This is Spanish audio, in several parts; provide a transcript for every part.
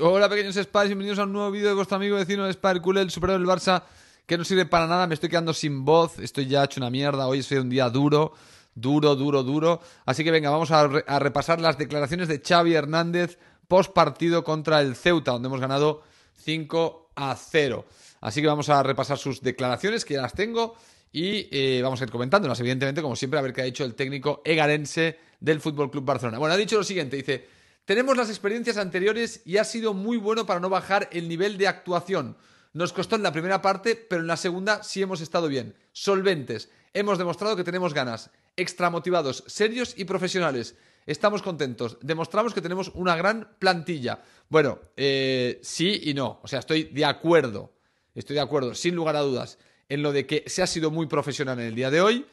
Hola pequeños Spice, bienvenidos a un nuevo vídeo de vuestro amigo vecino Spire el superador del Barça, que no sirve para nada, me estoy quedando sin voz, estoy ya hecho una mierda, hoy es un día duro, duro, duro, duro. Así que venga, vamos a, repasar las declaraciones de Xavi Hernández post partido contra el Ceuta, donde hemos ganado 5 a 0. Así que vamos a repasar sus declaraciones, que ya las tengo, y eh, vamos a ir comentándolas, evidentemente, como siempre, a ver qué ha dicho el técnico egarense del Fútbol Club Barcelona. Bueno, ha dicho lo siguiente: dice, tenemos las experiencias anteriores y ha sido muy bueno para no bajar el nivel de actuación. Nos costó en la primera parte, pero en la segunda sí hemos estado bien. Solventes. Hemos demostrado que tenemos ganas. Extramotivados, serios y profesionales. Estamos contentos. Demostramos que tenemos una gran plantilla. Bueno, eh, sí y no. O sea, estoy de acuerdo. Estoy de acuerdo, sin lugar a dudas, en lo de que se ha sido muy profesional en el día de hoy.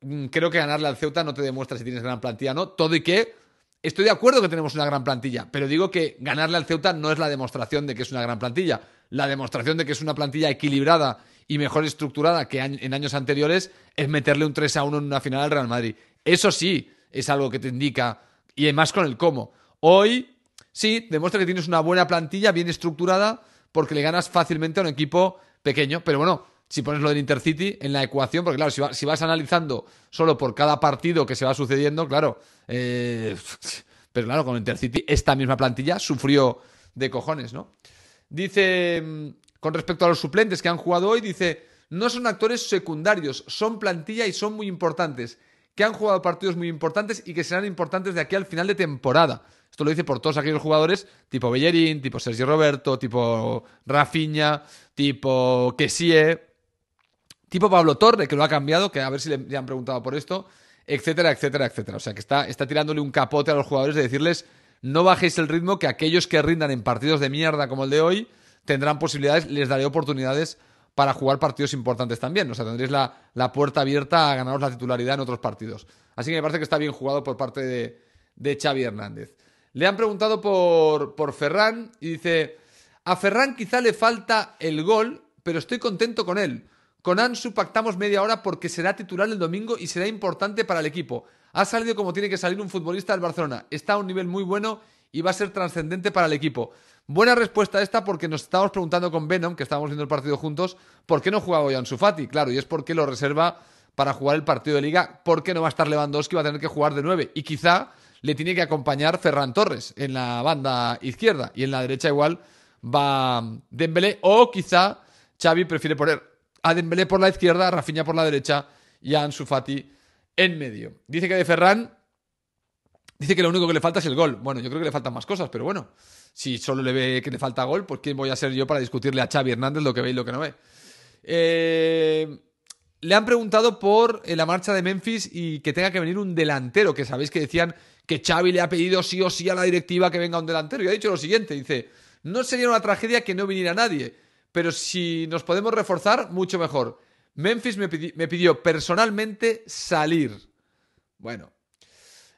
Mm, creo que ganarle al Ceuta no te demuestra si tienes gran plantilla no. Todo y que Estoy de acuerdo que tenemos una gran plantilla, pero digo que ganarle al Ceuta no es la demostración de que es una gran plantilla. La demostración de que es una plantilla equilibrada y mejor estructurada que en años anteriores es meterle un 3 a 1 en una final al Real Madrid. Eso sí es algo que te indica, y además con el cómo. Hoy sí demuestra que tienes una buena plantilla, bien estructurada, porque le ganas fácilmente a un equipo pequeño, pero bueno, si pones lo del Intercity en la ecuación, porque claro, si, vas analizando solo por cada partido que se va sucediendo, claro, eh, pero claro, con Intercity esta misma plantilla sufrió de cojones, ¿no? Dice, mm, con respecto a los suplentes que han jugado hoy, dice, no son actores secundarios, son plantilla y son muy importantes, que han jugado partidos muy importantes y que serán importantes de aquí al final de temporada. Esto lo dice por todos aquellos jugadores, tipo Bellerín, tipo Sergio Roberto, tipo Rafiña tipo Kessie, tipo Pablo Torre, que lo ha cambiado, que a ver si le, han preguntado por esto, etcétera, etcétera, etcétera. O sea, que está, está tirándole un capote a los jugadores de decirles, no bajéis el ritmo, que aquellos que rindan en partidos de mierda como el de hoy tendrán posibilidades, les daré oportunidades para jugar partidos importantes también. O sea, tendréis la, la puerta abierta a ganaros la titularidad en otros partidos. Así que me parece que está bien jugado por parte de, Xavi Hernández. Le han preguntado por, por Ferran y dice, a Ferran quizá le falta el gol, pero estoy contento con él con Ansu pactamos media hora porque será titular el domingo y será importante para el equipo. Ha salido como tiene que salir un futbolista del Barcelona. Está a un nivel muy bueno y va a ser trascendente para el equipo. Buena respuesta esta porque nos estamos preguntando con Venom, que estábamos viendo el partido juntos, ¿por qué no jugaba hoy Ansu Fati? Claro, y es porque lo reserva para jugar el partido de liga, porque no va a estar Lewandowski, va a tener que jugar de 9 y quizá le tiene que acompañar Ferran Torres en la banda izquierda y en la derecha igual va Dembélé o quizá Xavi prefiere poner a por la izquierda, Rafiña por la derecha y a Ansu Fati en medio. Dice que de Ferran dice que lo único que le falta es el gol. Bueno, yo creo que le faltan más cosas, pero bueno, si solo le ve que le falta gol, pues quién voy a ser yo para discutirle a Xavi Hernández lo que ve y lo que no ve. Eh, le han preguntado por eh, la marcha de Memphis y que tenga que venir un delantero, que sabéis que decían que Xavi le ha pedido sí o sí a la directiva que venga un delantero. Y ha dicho lo siguiente, dice, no sería una tragedia que no viniera nadie pero si nos podemos reforzar, mucho mejor. Memphis me, pidió personalmente salir. Bueno.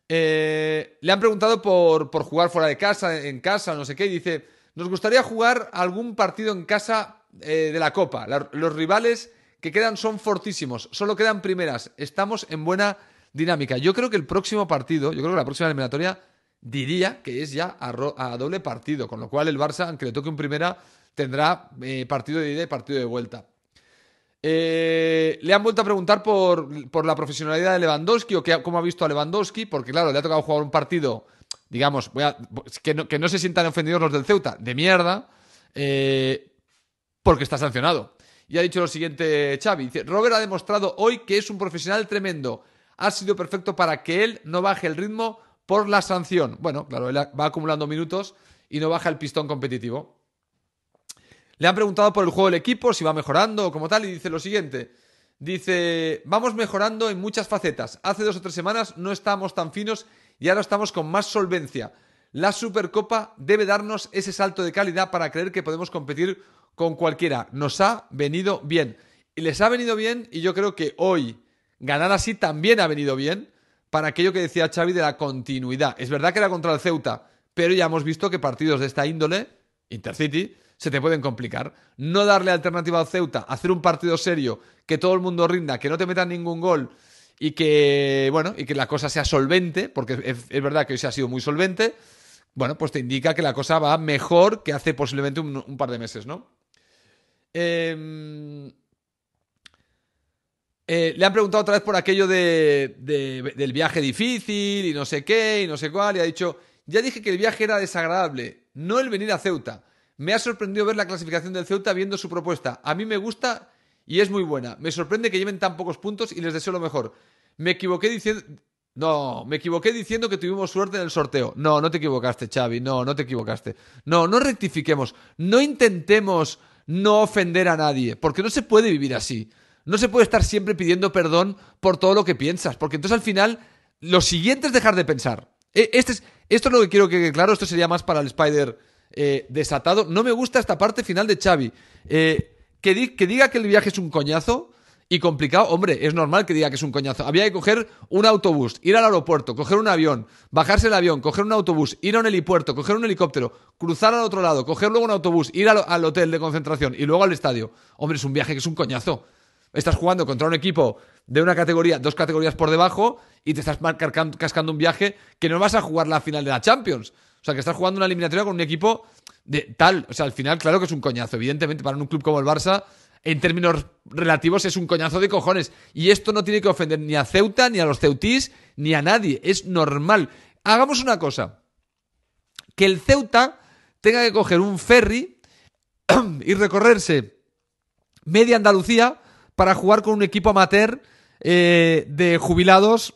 Eh, le han preguntado por, jugar fuera de casa, en casa, no sé qué. Y dice, nos gustaría jugar algún partido en casa eh, de la Copa. los rivales que quedan son fortísimos. Solo quedan primeras. Estamos en buena dinámica. Yo creo que el próximo partido, yo creo que la próxima eliminatoria diría que es ya a, a doble partido. Con lo cual el Barça, aunque le toque un primera, tendrá eh, partido de ida y partido de vuelta. Eh, le han vuelto a preguntar por, la profesionalidad de Lewandowski o que, cómo ha visto a Lewandowski, porque claro, le ha tocado jugar un partido, digamos, que, no, se sientan ofendidos los del Ceuta, de mierda, eh, porque está sancionado. Y ha dicho lo siguiente Xavi, dice, Robert ha demostrado hoy que es un profesional tremendo, ha sido perfecto para que él no baje el ritmo por la sanción. Bueno, claro, él va acumulando minutos y no baja el pistón competitivo. Le han preguntado por el juego del equipo, si va mejorando o como tal, y dice lo siguiente. Dice, vamos mejorando en muchas facetas. Hace dos o tres semanas no estábamos tan finos y ahora estamos con más solvencia. La Supercopa debe darnos ese salto de calidad para creer que podemos competir con cualquiera. Nos ha venido bien. Y les ha venido bien y yo creo que hoy ganar así también ha venido bien para aquello que decía Xavi de la continuidad. Es verdad que era contra el Ceuta, pero ya hemos visto que partidos de esta índole, Intercity, se te pueden complicar. No darle alternativa a Ceuta, hacer un partido serio, que todo el mundo rinda, que no te metan ningún gol y que, bueno, y que la cosa sea solvente, porque es, verdad que hoy se ha sido muy solvente, bueno, pues te indica que la cosa va mejor que hace posiblemente un, par de meses, ¿no? Em, eh, le han preguntado otra vez por aquello de, del viaje difícil y no sé qué y no sé cuál, y ha dicho, ya dije que el viaje era desagradable, no el venir a Ceuta. Me ha sorprendido ver la clasificación del Ceuta viendo su propuesta. A mí me gusta y es muy buena. Me sorprende que lleven tan pocos puntos y les deseo lo mejor. Me equivoqué diciendo... No, me equivoqué diciendo que tuvimos suerte en el sorteo. No, no te equivocaste, Xavi. No, no te equivocaste. No, no rectifiquemos. No intentemos no ofender a nadie, porque no se puede vivir así. No se puede estar siempre pidiendo perdón por todo lo que piensas, porque entonces al final lo siguiente es dejar de pensar. E, este es, esto es lo que quiero que claro, esto sería más para el Spider eh, desatado. No me gusta esta parte final de Xavi. Eh, que, diga que el viaje es un coñazo y complicado, hombre, es normal que diga que es un coñazo. Había que coger un autobús, ir al aeropuerto, coger un avión, bajarse el avión, coger un autobús, ir a un helipuerto, coger un helicóptero, cruzar al otro lado, coger luego un autobús, ir al, al hotel de concentración y luego al estadio. Hombre, es un viaje que es un coñazo. Estás jugando contra un equipo de una categoría, dos categorías por debajo y te estás cascando un viaje que no vas a jugar la final de la Champions. O sea, que estás jugando una eliminatoria con un equipo de tal. O sea, al final, claro que es un coñazo. Evidentemente, para un club como el Barça, en términos relativos, es un coñazo de cojones. Y esto no tiene que ofender ni a Ceuta, ni a los Ceutís, ni a nadie. Es normal. Hagamos una cosa. Que el Ceuta tenga que coger un ferry y recorrerse media Andalucía para jugar con un equipo amateur eh, de jubilados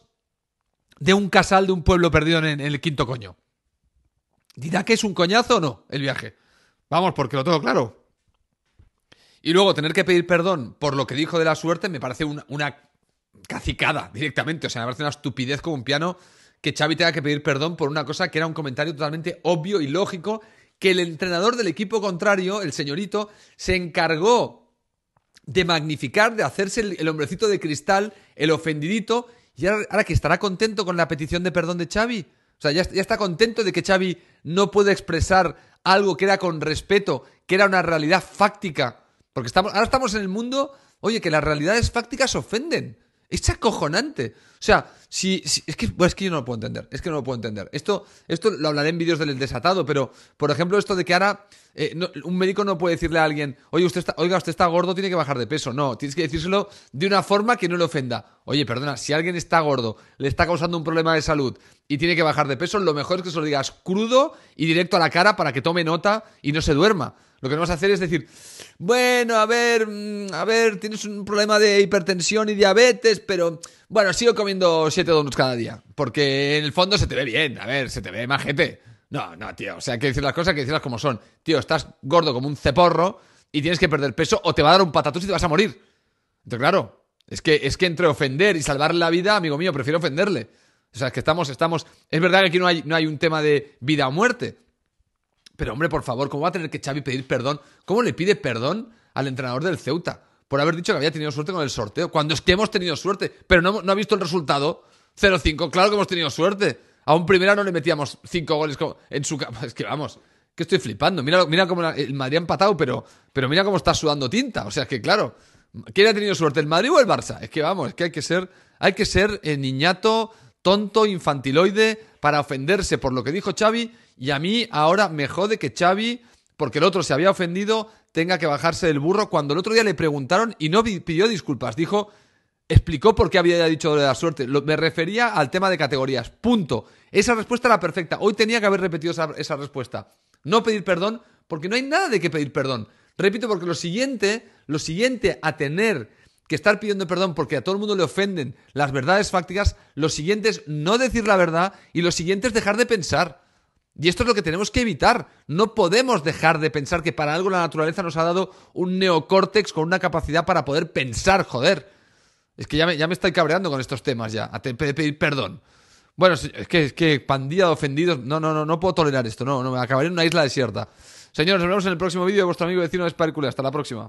de un casal de un pueblo perdido en el quinto coño dirá que es un coñazo o no el viaje. Vamos, porque lo tengo claro. Y luego tener que pedir perdón por lo que dijo de la suerte me parece una, cacicada directamente. O sea, me parece una estupidez como un piano que Xavi tenga que pedir perdón por una cosa que era un comentario totalmente obvio y lógico que el entrenador del equipo contrario, el señorito, se encargó de magnificar, de hacerse el, hombrecito de cristal, el ofendidito, y ahora que estará contento con la petición de perdón de Xavi. O sea, ya, está contento de que Xavi no puede expresar algo que era con respeto, que era una realidad fáctica. Porque estamos, ahora estamos en el mundo, oye, que las realidades fácticas ofenden. Es acojonante. O sea, si, es, que, es que yo no lo puedo entender. Es que no lo puedo entender. Esto, esto lo hablaré en vídeos del desatado, pero, por ejemplo, esto de que ahora eh, un médico no puede decirle a alguien, oye, usted está, oiga, usted está gordo, tiene que bajar de peso. No, tienes que decírselo de una forma que no le ofenda. Oye, perdona, si alguien está gordo, le está causando un problema de salud, y tiene que bajar de peso, lo mejor es que se lo digas crudo y directo a la cara para que tome nota y no se duerma. Lo que no vas a hacer es decir, bueno, a ver, mm, a ver, tienes un problema de hipertensión y diabetes, pero bueno, sigo comiendo 7 donuts cada día, porque en el fondo se te ve bien, a ver, se te ve majete. No, no, tío, o sea, hay que decir las cosas, que decirlas como son. Tío, estás gordo como un ceporro y tienes que perder peso o te va a dar un patatús y te vas a morir. Entonces, claro, es que, es que entre ofender y salvar la vida, amigo mío, prefiero ofenderle. O sea, es que estamos, estamos. Es verdad que aquí no hay, no hay un tema de vida o muerte. Pero, hombre, por favor, ¿cómo va a tener que Xavi pedir perdón? ¿Cómo le pide perdón al entrenador del Ceuta? Por haber dicho que había tenido suerte con el sorteo. Cuando es que hemos tenido suerte, pero no, ha visto el resultado. 0-5, claro que hemos tenido suerte. A un primera no le metíamos cinco goles en su Es que vamos, que estoy flipando. Mira, mira cómo el Madrid ha empatado, pero, pero mira cómo está sudando tinta. O sea, es que claro, ¿quién ha tenido suerte, el Madrid o el Barça? Es que vamos, es que hay que ser, hay que ser eh, niñato tonto, infantiloide, para ofenderse por lo que dijo Xavi y a mí ahora me jode que Xavi, porque el otro se había ofendido, tenga que bajarse del burro cuando el otro día le preguntaron y no pidió disculpas, dijo, explicó por qué había dicho de la suerte, me refería al tema de categorías, punto. Esa respuesta era perfecta, hoy tenía que haber repetido esa, respuesta. No pedir perdón, porque no hay nada de qué pedir perdón. Repito, porque lo siguiente, lo siguiente a tener que estar pidiendo perdón porque a todo el mundo le ofenden las verdades fácticas, lo siguiente es no decir la verdad y lo siguiente es dejar de pensar. Y esto es lo que tenemos que evitar. No podemos dejar de pensar que para algo la naturaleza nos ha dado un neocórtex con una capacidad para poder pensar, joder. Es que ya me, estoy cabreando con estos temas ya, a pedir perdón. Bueno, es que, pandilla de ofendidos, no, no, no, no puedo tolerar esto, no, no, me acabaré en una isla desierta. Señores, nos vemos en el próximo vídeo de vuestro amigo vecino de Esparcula. Hasta la próxima.